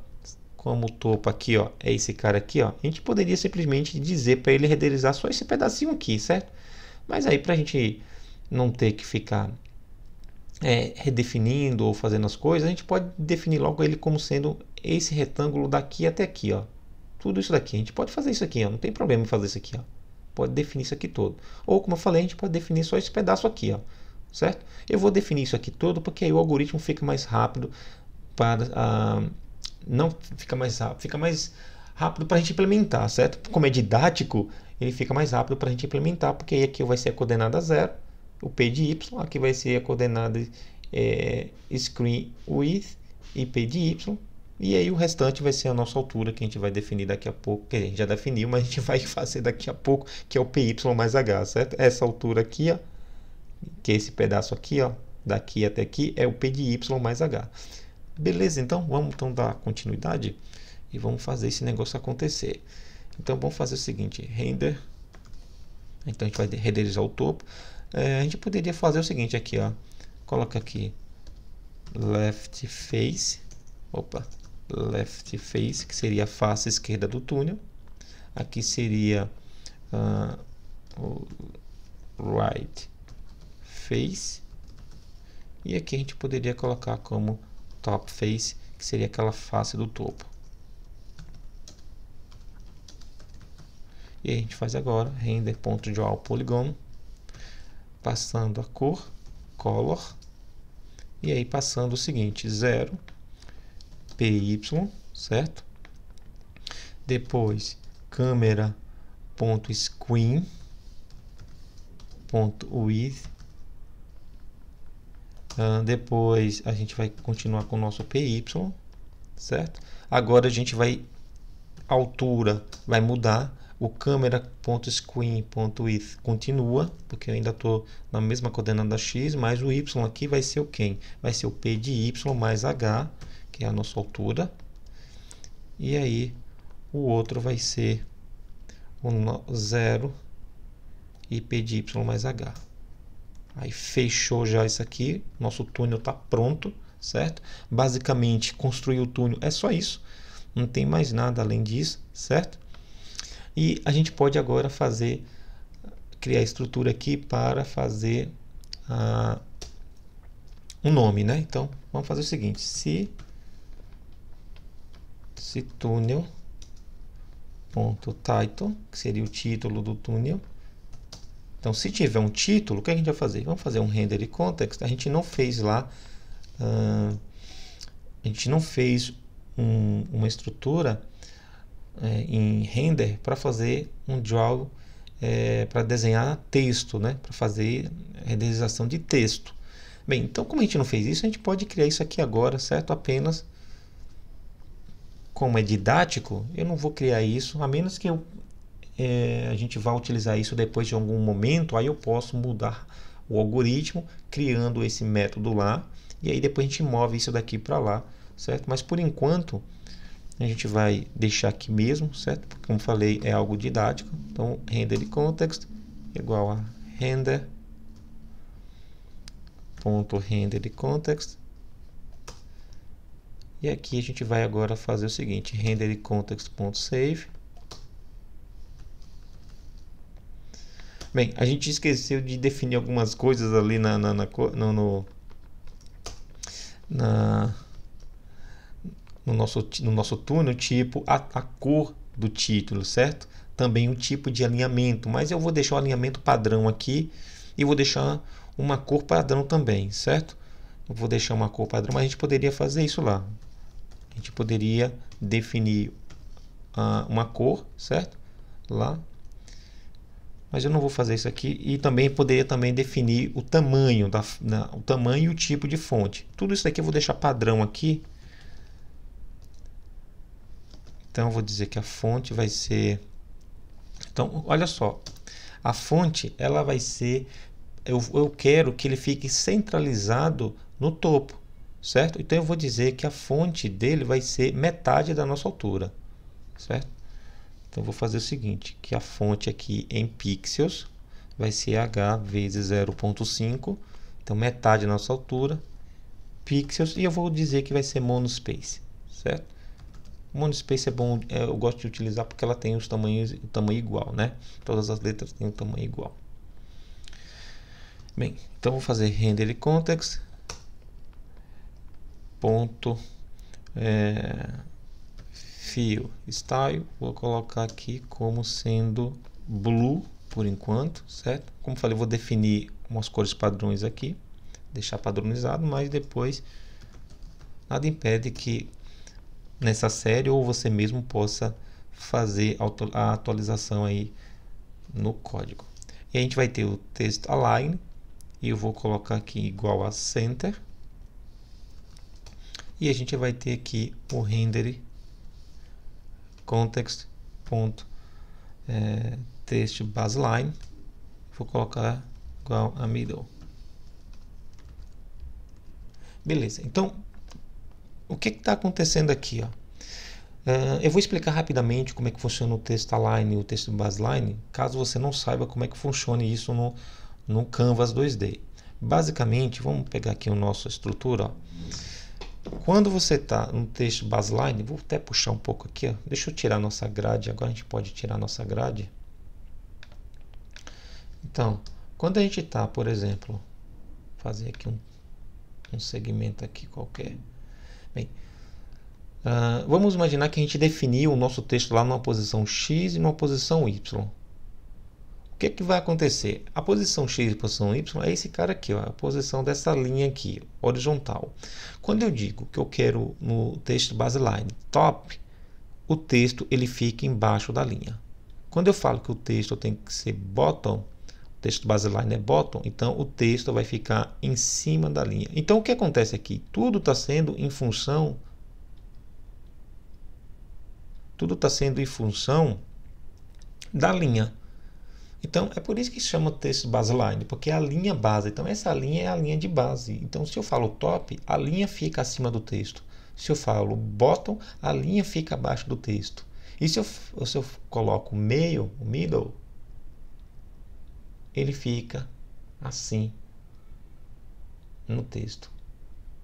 como topo aqui, ó, é esse cara aqui, ó. A gente poderia simplesmente dizer para ele renderizar só esse pedacinho aqui, certo? Mas aí, para a gente não ter que ficar é, redefinindo ou fazendo as coisas, a gente pode definir logo ele como sendo esse retângulo daqui até aqui, ó. Tudo isso daqui. A gente pode fazer isso aqui, ó. Não tem problema em fazer isso aqui, ó. Pode definir isso aqui todo. Ou, como eu falei, a gente pode definir só esse pedaço aqui, ó. Certo? Eu vou definir isso aqui todo porque aí o algoritmo fica mais rápido para... Ah, não fica mais rápido, fica mais rápido para a gente implementar, certo? Como é didático, ele fica mais rápido para a gente implementar, porque aqui vai ser a coordenada zero, o P de Y, aqui vai ser a coordenada é, screen width e P de Y, e aí o restante vai ser a nossa altura que a gente vai definir daqui a pouco, que a gente já definiu, mas a gente vai fazer daqui a pouco, que é o PY mais H, certo? Essa altura aqui, ó, que é esse pedaço aqui, ó, daqui até aqui, é o P de Y mais H. Beleza, então vamos então dar continuidade e vamos fazer esse negócio acontecer. Então vamos fazer o seguinte, render. Então a gente vai renderizar o topo. É, a gente poderia fazer o seguinte aqui, ó. Coloca aqui left face, opa, left face, que seria a face esquerda do túnel. Aqui seria uh, right face. E aqui a gente poderia colocar como top face, que seria aquela face do topo. E a gente faz agora render.draw polygon passando a cor, color, e aí passando o seguinte, 0, py, certo? Depois, câmera.screen, ponto width, Uh, depois a gente vai continuar com o nosso PY, certo? Agora a gente vai, a altura vai mudar o camera.screen.if continua, porque eu ainda estou na mesma coordenada x, mas o y aqui vai ser o quem? Vai ser o p de y mais h, que é a nossa altura. E aí o outro vai ser o 0 e p de y mais h. Aí fechou já isso aqui, nosso túnel está pronto, certo? Basicamente, construir o túnel é só isso, não tem mais nada além disso, certo? E a gente pode agora fazer, criar estrutura aqui para fazer ah, um nome, né? Então, vamos fazer o seguinte, se, se túnel ponto title, que seria o título do túnel. Então, se tiver um título, o que a gente vai fazer? Vamos fazer um render context. A gente não fez lá, ah, a gente não fez um, uma estrutura é, em render para fazer um draw é, para desenhar texto, né? para fazer renderização de texto. Bem, então como a gente não fez isso, a gente pode criar isso aqui agora, certo? Apenas como é didático, eu não vou criar isso, a menos que eu, é, a gente vá utilizar isso depois de algum momento, aí eu posso mudar o algoritmo criando esse método lá, e aí depois a gente move isso daqui para lá, certo? Mas por enquanto, a gente vai deixar aqui mesmo, certo? Porque, como falei, é algo didático. Então, render context igual a render ponto render context e aqui a gente vai agora fazer o seguinte render context.save bem a gente esqueceu de definir algumas coisas ali na, na, na no, no na no nosso, no nosso túnel, tipo a, a cor do título, certo? Também o tipo de alinhamento, mas eu vou deixar o alinhamento padrão aqui e vou deixar uma cor padrão também, certo? Eu vou deixar uma cor padrão, mas a gente poderia fazer isso lá. A gente poderia definir uh, uma cor, certo? Lá. Mas eu não vou fazer isso aqui. E também poderia também definir o tamanho, da, na, o tamanho e o tipo de fonte. Tudo isso aqui eu vou deixar padrão aqui, então, vou dizer que a fonte vai ser... Então, olha só. A fonte, ela vai ser... Eu, eu quero que ele fique centralizado no topo, certo? Então, eu vou dizer que a fonte dele vai ser metade da nossa altura, certo? Então, vou fazer o seguinte, que a fonte aqui em pixels vai ser h vezes 0.5, então metade da nossa altura, pixels, e eu vou dizer que vai ser monospace, certo? O Monospace é bom, é, eu gosto de utilizar porque ela tem os tamanhos, o tamanho igual, né? Todas as letras têm o um tamanho igual. Bem, então vou fazer render context ponto é, fio style vou colocar aqui como sendo blue por enquanto certo como falei vou definir umas cores padrões aqui deixar padronizado mas depois nada impede que nessa série ou você mesmo possa fazer a atualização aí no código. E a gente vai ter o texto align e eu vou colocar aqui igual a center. E a gente vai ter aqui o render context ponto é, baseline. Vou colocar igual a middle. Beleza, então o que está acontecendo aqui? Ó? Uh, eu vou explicar rapidamente como é que funciona o texto align e o texto baseline, caso você não saiba como é que funciona isso no, no Canvas 2D. Basicamente, vamos pegar aqui a nossa estrutura. Ó. Quando você está no texto baseline, vou até puxar um pouco aqui, ó. deixa eu tirar nossa grade, agora a gente pode tirar nossa grade. Então, quando a gente está, por exemplo, fazer aqui um, um segmento aqui qualquer, Bem, uh, vamos imaginar que a gente definiu o nosso texto lá numa posição x e numa posição y. O que, é que vai acontecer? A posição x e posição y é esse cara aqui, ó, a posição dessa linha aqui, horizontal. Quando eu digo que eu quero no texto baseline top, o texto ele fica embaixo da linha. Quando eu falo que o texto tem que ser bottom, texto baseline é bottom, então o texto vai ficar em cima da linha. Então o que acontece aqui? Tudo está sendo em função tudo está sendo em função da linha. Então, é por isso que chama texto baseline, porque é a linha base. Então, essa linha é a linha de base. Então, se eu falo top, a linha fica acima do texto. Se eu falo bottom, a linha fica abaixo do texto. E se eu, se eu coloco meio, middle, ele fica assim no texto.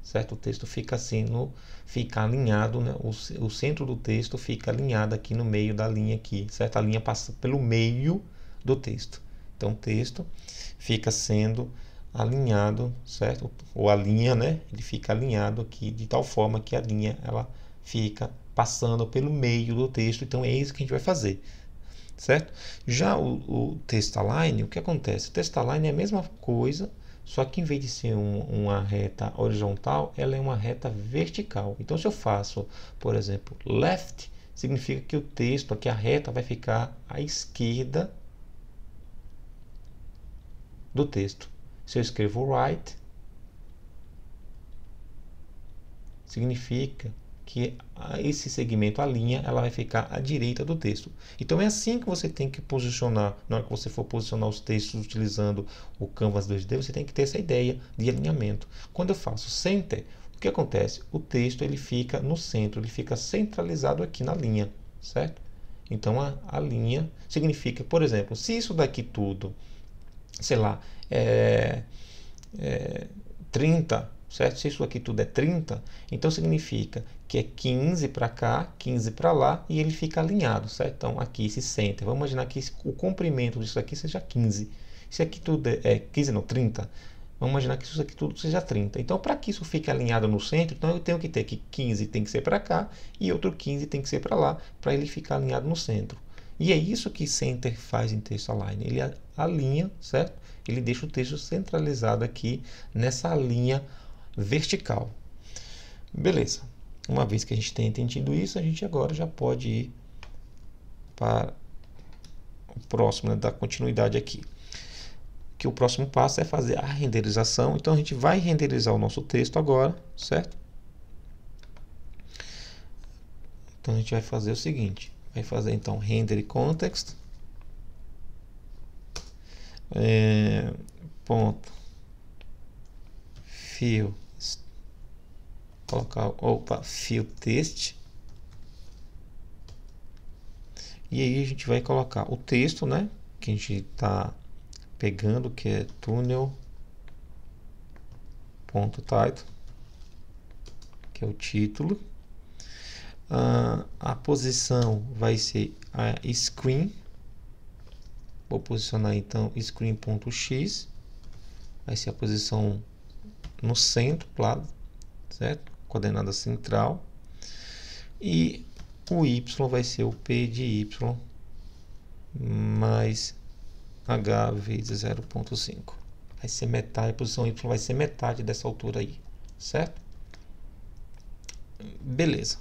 Certo? O texto fica assim, no, fica alinhado, né? o, o centro do texto fica alinhado aqui no meio da linha aqui, certo? A linha passa pelo meio do texto. Então, o texto fica sendo alinhado, certo? Ou a linha, né? Ele fica alinhado aqui de tal forma que a linha ela fica passando pelo meio do texto. Então, é isso que a gente vai fazer certo? Já o, o text align, o que acontece? O text align é a mesma coisa, só que em vez de ser um, uma reta horizontal, ela é uma reta vertical. Então, se eu faço, por exemplo, left, significa que o texto, aqui a reta, vai ficar à esquerda do texto. Se eu escrevo right, significa que esse segmento, a linha, ela vai ficar à direita do texto. Então é assim que você tem que posicionar, na hora que você for posicionar os textos utilizando o Canvas 2D, você tem que ter essa ideia de alinhamento. Quando eu faço Center, o que acontece? O texto ele fica no centro, ele fica centralizado aqui na linha, certo? Então a, a linha significa, por exemplo, se isso daqui tudo, sei lá, é, é 30 certo? Se isso aqui tudo é 30, então significa que é 15 para cá, 15 para lá e ele fica alinhado, certo? Então aqui esse center, vamos imaginar que esse, o comprimento disso aqui seja 15. Se aqui tudo é, 15 é não, 30, vamos imaginar que isso aqui tudo seja 30. Então para que isso fique alinhado no centro, então eu tenho que ter que 15 tem que ser para cá e outro 15 tem que ser para lá, para ele ficar alinhado no centro. E é isso que center faz em texto align. Ele alinha, certo? Ele deixa o texto centralizado aqui nessa linha vertical. Beleza. Uma vez que a gente tenha entendido isso, a gente agora já pode ir para o próximo, né, dar continuidade aqui. Que o próximo passo é fazer a renderização. Então a gente vai renderizar o nosso texto agora, certo? Então a gente vai fazer o seguinte, vai fazer então render context é, ponto fio colocar opa, fio texto e aí a gente vai colocar o texto né que a gente está pegando que é túnel ponto title que é o título ah, a posição vai ser a screen vou posicionar então screen.x vai ser a posição no centro claro certo coordenada central. E o y vai ser o p de y mais h vezes 0.5. Vai ser metade, a posição y vai ser metade dessa altura aí, certo? Beleza.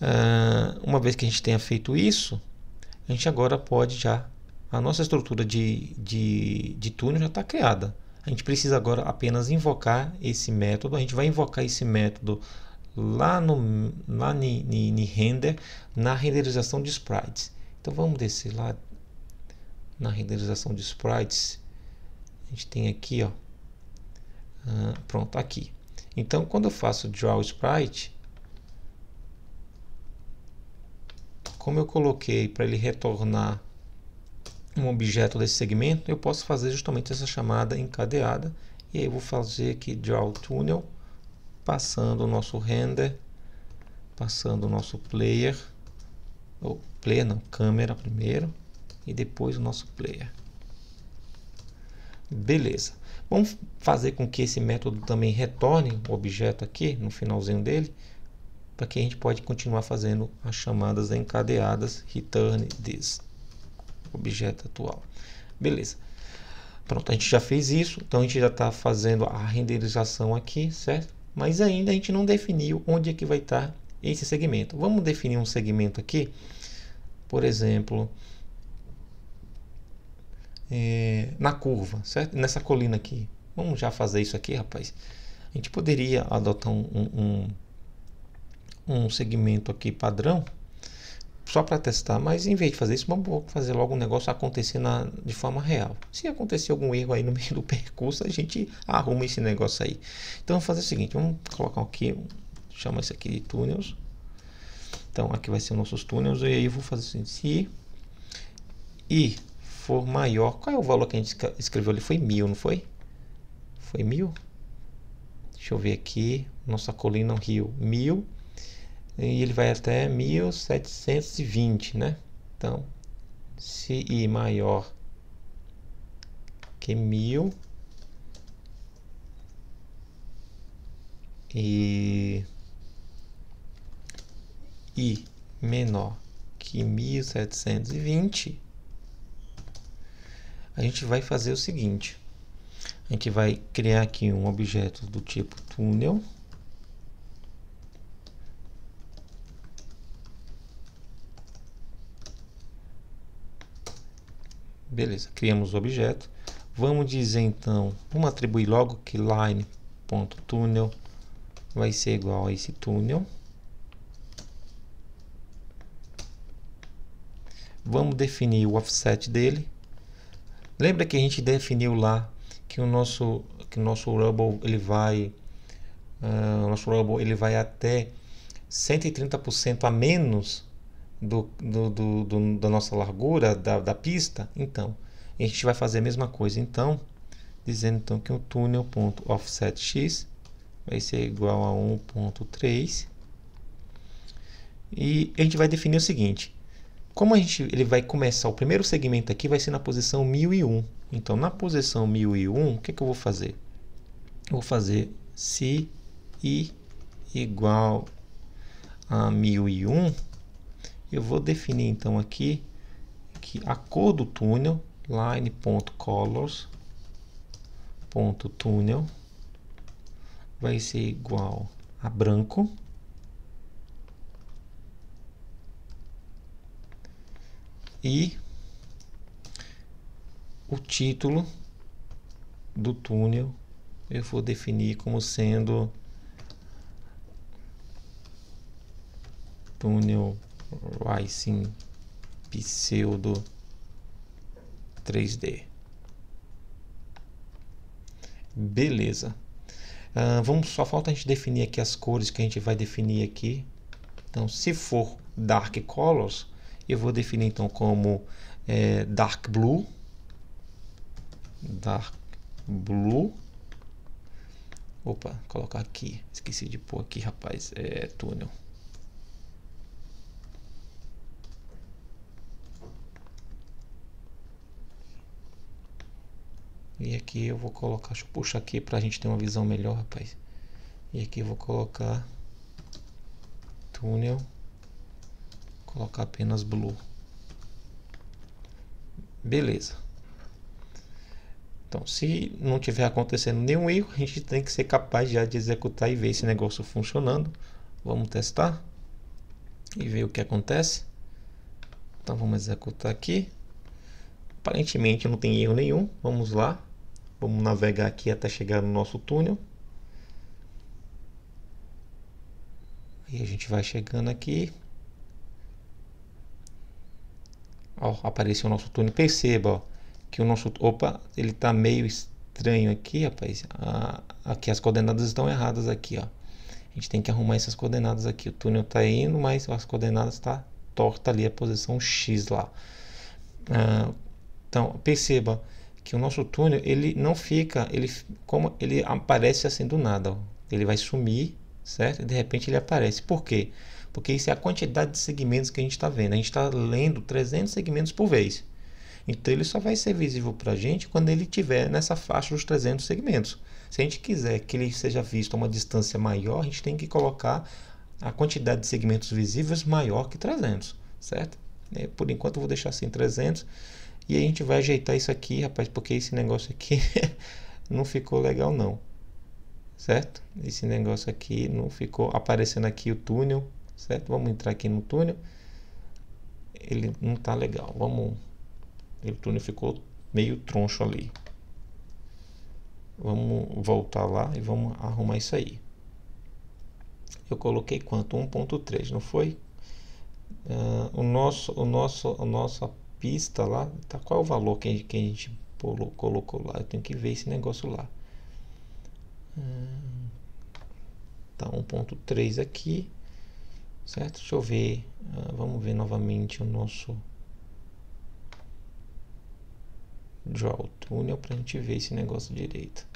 Uh, uma vez que a gente tenha feito isso, a gente agora pode já... A nossa estrutura de, de, de túnel já está criada. A gente precisa agora apenas invocar esse método. A gente vai invocar esse método lá no lá ni, ni, ni render na renderização de sprites. Então vamos descer lá na renderização de sprites. A gente tem aqui, ó. Ah, pronto, aqui. Então quando eu faço draw sprite, como eu coloquei para ele retornar um objeto desse segmento, eu posso fazer justamente essa chamada encadeada. E aí eu vou fazer aqui draw tunnel, passando o nosso render, passando o nosso player, ou player não, câmera primeiro, e depois o nosso player. Beleza. Vamos fazer com que esse método também retorne o objeto aqui, no finalzinho dele, para que a gente pode continuar fazendo as chamadas encadeadas return this objeto atual. Beleza. Pronto, a gente já fez isso, então a gente já está fazendo a renderização aqui, certo? Mas ainda a gente não definiu onde é que vai estar tá esse segmento. Vamos definir um segmento aqui, por exemplo, é, na curva, certo? Nessa colina aqui. Vamos já fazer isso aqui, rapaz. A gente poderia adotar um, um, um segmento aqui padrão, só para testar, mas em vez de fazer isso, vamos fazer logo um negócio acontecer na, de forma real. Se acontecer algum erro aí no meio do percurso, a gente arruma esse negócio aí. Então vamos fazer o seguinte, vamos colocar aqui, chama isso aqui de túneis. Então aqui vai ser nossos túneis e aí eu vou fazer o seguinte, se i for maior, qual é o valor que a gente escreveu ali? Foi mil, não foi? Foi mil? Deixa eu ver aqui, nossa colina, é um rio, mil e ele vai até 1720, né? Então, se i maior que 1000 e i menor que 1720, a gente vai fazer o seguinte. A gente vai criar aqui um objeto do tipo túnel Beleza, criamos o objeto. Vamos dizer então, vamos atribuir logo que line.tunnel vai ser igual a esse túnel. Vamos definir o offset dele. Lembra que a gente definiu lá que o nosso que o nosso Rubble ele vai uh, nosso Rubble ele vai até 130% a menos do, do, do, da nossa largura da, da pista, então a gente vai fazer a mesma coisa. Então, dizendo então que o túnel ponto offset x vai ser igual a 1.3 e a gente vai definir o seguinte. Como a gente, ele vai começar, o primeiro segmento aqui vai ser na posição 1001. Então, na posição 1001, o que, que eu vou fazer? Eu vou fazer se i igual a 1001 eu vou definir então aqui que a cor do túnel line.colors.túnel vai ser igual a branco e o título do túnel eu vou definir como sendo túnel Rising Pseudo 3D. Beleza. Uh, vamos, só falta a gente definir aqui as cores que a gente vai definir aqui. Então, se for Dark Colors, eu vou definir então como é, Dark Blue. Dark Blue. Opa, colocar aqui. Esqueci de pôr aqui, rapaz. É túnel. E aqui eu vou colocar, deixa eu puxar aqui para a gente ter uma visão melhor, rapaz. E aqui eu vou colocar túnel, colocar apenas blue. Beleza. Então, se não tiver acontecendo nenhum erro, a gente tem que ser capaz já de executar e ver esse negócio funcionando. Vamos testar e ver o que acontece. Então, vamos executar aqui. Aparentemente não tem erro nenhum. Vamos lá. Vamos navegar aqui até chegar no nosso túnel. E a gente vai chegando aqui. Ó, apareceu o nosso túnel. Perceba ó, que o nosso... Opa, ele está meio estranho aqui, rapaz. Ah, aqui as coordenadas estão erradas aqui, ó. A gente tem que arrumar essas coordenadas aqui. O túnel está indo, mas as coordenadas estão tá torta ali, a posição X lá. Ah, então, perceba que o nosso túnel ele não fica, ele como ele aparece assim do nada, ó. ele vai sumir, certo? E de repente ele aparece. Por quê? Porque isso é a quantidade de segmentos que a gente está vendo. A gente está lendo 300 segmentos por vez. Então ele só vai ser visível para a gente quando ele tiver nessa faixa dos 300 segmentos. Se a gente quiser que ele seja visto a uma distância maior, a gente tem que colocar a quantidade de segmentos visíveis maior que 300, certo? É, por enquanto eu vou deixar assim 300 e a gente vai ajeitar isso aqui, rapaz, porque esse negócio aqui não ficou legal não. Certo? Esse negócio aqui não ficou aparecendo aqui o túnel, certo? Vamos entrar aqui no túnel. Ele não tá legal. Vamos o túnel ficou meio troncho ali. Vamos voltar lá e vamos arrumar isso aí. Eu coloquei quanto? 1.3, não foi? Uh, o nosso, o nosso, a nossa pista lá. Tá, qual é o valor que, que a gente colocou lá? Eu tenho que ver esse negócio lá. Hum, tá 1.3 aqui. Certo? Deixa eu ver. Ah, vamos ver novamente o nosso draw tunnel para a gente ver esse negócio direito.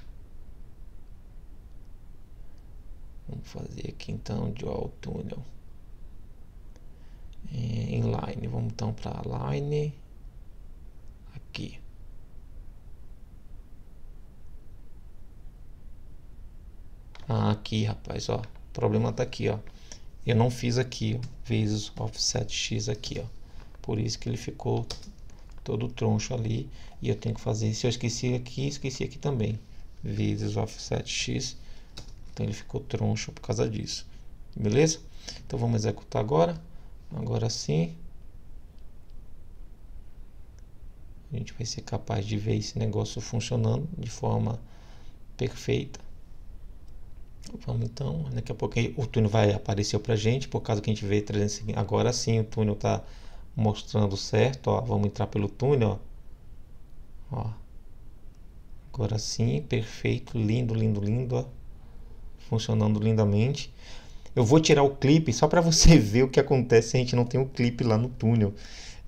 Vamos fazer aqui então draw tunnel. É, inline. Vamos então para line aqui. Ah, aqui, rapaz, ó. O problema tá aqui, ó. Eu não fiz aqui, vezes offset x aqui, ó. Por isso que ele ficou todo troncho ali e eu tenho que fazer. Se eu esqueci aqui, esqueci aqui também. Vezes offset x. Então ele ficou troncho por causa disso. Beleza? Então vamos executar agora. Agora sim. A gente vai ser capaz de ver esse negócio funcionando de forma perfeita. Vamos então, daqui a pouco o túnel vai aparecer para a gente, por causa que a gente vê 300, agora sim o túnel está mostrando certo, ó, vamos entrar pelo túnel, ó. ó. agora sim, perfeito, lindo, lindo, lindo, ó. funcionando lindamente. Eu vou tirar o clipe só para você ver o que acontece se a gente não tem o um clipe lá no túnel.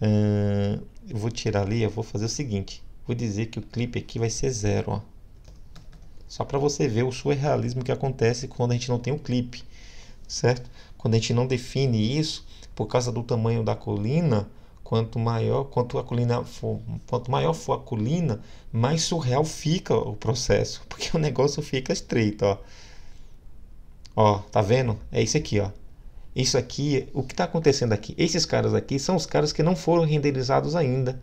Uh, eu vou tirar ali, eu vou fazer o seguinte. Vou dizer que o clipe aqui vai ser zero, ó. Só para você ver o surrealismo que acontece quando a gente não tem o um clipe, certo? Quando a gente não define isso, por causa do tamanho da colina, quanto maior, quanto a colina for, quanto maior for a colina, mais surreal fica o processo, porque o negócio fica estreito, ó. Ó, tá vendo? É isso aqui, ó. Isso aqui, o que está acontecendo aqui? Esses caras aqui são os caras que não foram renderizados ainda.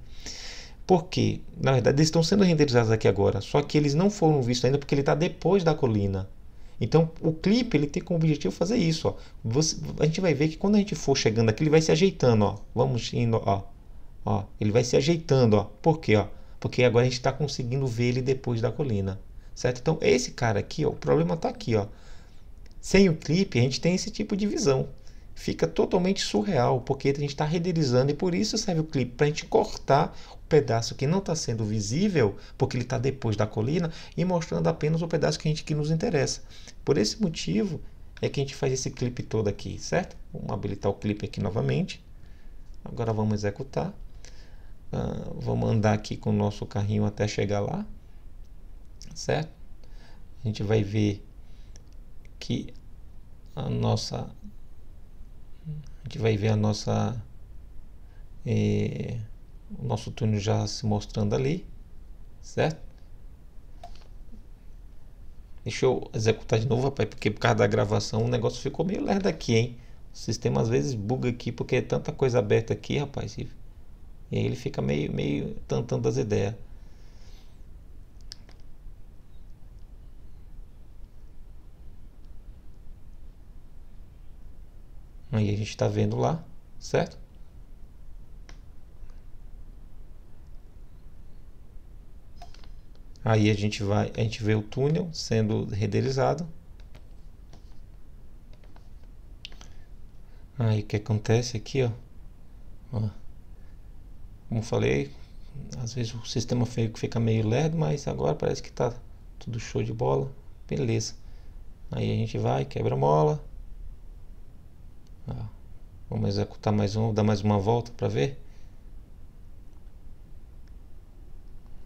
Porque, na verdade, eles estão sendo renderizados aqui agora, só que eles não foram vistos ainda porque ele está depois da colina. Então, o clipe ele tem como objetivo fazer isso. Ó. Você, a gente vai ver que quando a gente for chegando aqui, ele vai se ajeitando. Ó. Vamos indo, ó. Ó, ele vai se ajeitando. Ó. Por quê? Ó? Porque agora a gente está conseguindo ver ele depois da colina. Certo? Então, esse cara aqui, ó, o problema está aqui. Ó. Sem o clipe, a gente tem esse tipo de visão. Fica totalmente surreal, porque a gente está renderizando e por isso serve o clipe, para a gente cortar o pedaço que não está sendo visível, porque ele está depois da colina, e mostrando apenas o pedaço que, a gente, que nos interessa. Por esse motivo é que a gente faz esse clipe todo aqui, certo? Vamos habilitar o clipe aqui novamente. Agora vamos executar. Uh, vamos andar aqui com o nosso carrinho até chegar lá, certo? A gente vai ver que a nossa. A gente vai ver a nossa. o nosso túnel já se mostrando ali, certo? Deixa eu executar de novo, rapaz, porque por causa da gravação o negócio ficou meio lerdo aqui, hein? O sistema às vezes buga aqui porque é tanta coisa aberta aqui, rapaz. E, e aí ele fica meio, meio tantando as ideias. Aí a gente está vendo lá, certo? Aí a gente vai, a gente vê o túnel sendo renderizado. Aí o que acontece aqui, ó, ó como falei, às vezes o sistema fica meio lerdo, mas agora parece que está tudo show de bola, beleza. Aí a gente vai, quebra mola, ah, vamos executar mais um, dar mais uma volta para ver.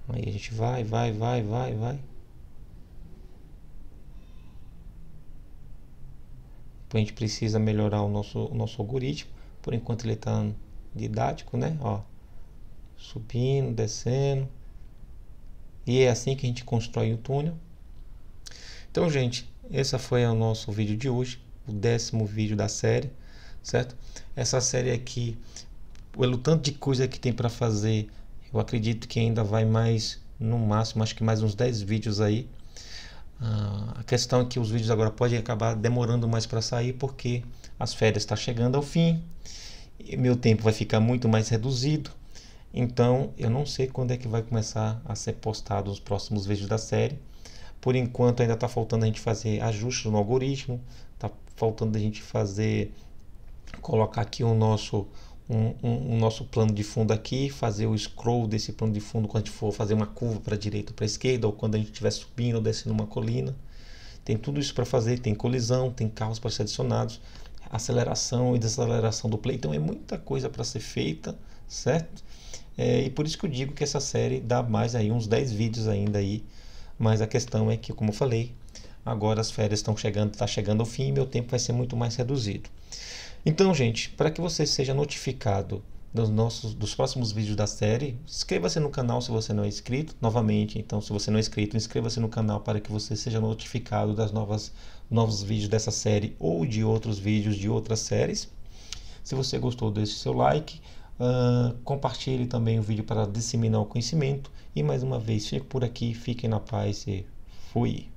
Aí a gente vai, vai, vai, vai, vai. A gente precisa melhorar o nosso, o nosso algoritmo. Por enquanto ele está didático, né? Ó, subindo, descendo. E é assim que a gente constrói o túnel. Então, gente, esse foi o nosso vídeo de hoje, o décimo vídeo da série certo? Essa série aqui, pelo tanto de coisa que tem para fazer, eu acredito que ainda vai mais, no máximo, acho que mais uns 10 vídeos aí. Ah, a questão é que os vídeos agora podem acabar demorando mais para sair porque as férias estão tá chegando ao fim, meu tempo vai ficar muito mais reduzido. Então, eu não sei quando é que vai começar a ser postado os próximos vídeos da série. Por enquanto, ainda está faltando a gente fazer ajustes no algoritmo, está faltando a gente fazer colocar aqui o nosso um, um, nosso plano de fundo aqui, fazer o scroll desse plano de fundo quando a gente for fazer uma curva para a direita ou para a esquerda, ou quando a gente estiver subindo ou descendo uma colina. Tem tudo isso para fazer, tem colisão, tem carros para ser adicionados, aceleração e desaceleração do play. Então é muita coisa para ser feita, certo? É, e por isso que eu digo que essa série dá mais aí uns 10 vídeos ainda aí. Mas a questão é que, como eu falei, agora as férias estão chegando, está chegando ao fim e meu tempo vai ser muito mais reduzido. Então, gente, para que você seja notificado dos nossos dos próximos vídeos da série, inscreva-se no canal se você não é inscrito. Novamente, então, se você não é inscrito, inscreva-se no canal para que você seja notificado das novas novos vídeos dessa série ou de outros vídeos de outras séries. Se você gostou, deixe seu like. Uh, compartilhe também o vídeo para disseminar o conhecimento. E mais uma vez, fico por aqui, fiquem na paz e fui!